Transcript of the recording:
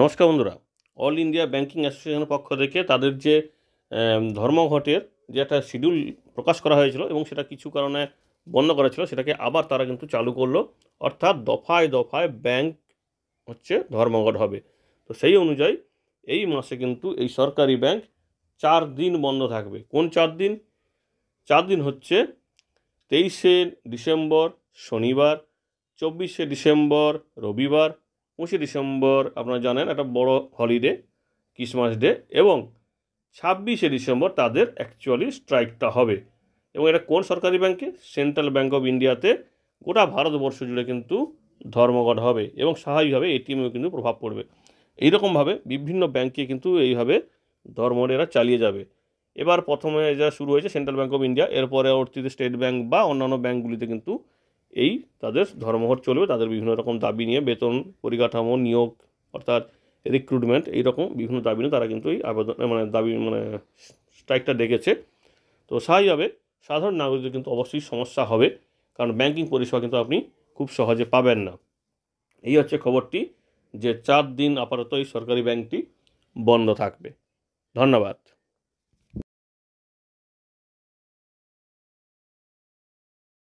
নমস্কার বন্ধুরা all India banking অ্যাসোসিয়েশনের পক্ষ থেকে তাদের যে ধর্মঘটের যে একটা শিডিউল প্রকাশ করা হয়েছিল এবং সেটা কিছু কারণে বন্ধ করা ছিল সেটাকে আবার তারা কিন্তু চালু করলো অর্থাৎ দফায় দফায় ব্যাংক হচ্ছে ধর্মঘট হবে তো সেই অনুযায়ী এই মাসে কিন্তু এই সরকারি ব্যাংক চার দিন বন্ধ থাকবে কোন চার দিন চার দিন হচ্ছে তেইশে ডিসেম্বর শনিবার চব্বিশে ডিসেম্বর রবিবার পঁচিশে ডিসেম্বর আপনারা জানেন একটা বড় হলিডে ক্রিসমাস ডে এবং ছাব্বিশে ডিসেম্বর তাদের অ্যাকচুয়ালি স্ট্রাইকটা হবে এবং এটা কোন সরকারি ব্যাংকে সেন্ট্রাল ব্যাঙ্ক অফ ইন্ডিয়াতে গোটা ভারতবর্ষ জুড়ে কিন্তু ধর্মঘট হবে এবং স্বাভাবিকভাবে এটিএমেও কিন্তু প্রভাব পড়বে এইরকমভাবে বিভিন্ন ব্যাংকে কিন্তু এইভাবে ধর্মঘট এরা চালিয়ে যাবে এবার প্রথমে যা শুরু হয়েছে সেন্ট্রাল ব্যাঙ্ক অফ ইন্ডিয়া এরপরে অর্থিত স্টেট ব্যাঙ্ক বা অন্যান্য ব্যাঙ্কগুলিতে কিন্তু এই তাদের ধর্মঘট চলবে তাদের বিভিন্ন রকম দাবি নিয়ে বেতন পরিকাঠামো নিয়োগ অর্থাৎ রিক্রুটমেন্ট এইরকম বিভিন্ন দাবি নিয়ে তারা কিন্তু এই আবেদন মানে দাবি মানে স্ট্রাইকটা ডেকেছে তো স্বাভাবিকভাবে সাধারণ নাগরিকদের কিন্তু অবশ্যই সমস্যা হবে কারণ ব্যাংকিং পরিষেবা কিন্তু আপনি খুব সহজে পাবেন না এই হচ্ছে খবরটি যে চার দিন আপাতত এই সরকারি ব্যাংকটি বন্ধ থাকবে ধন্যবাদ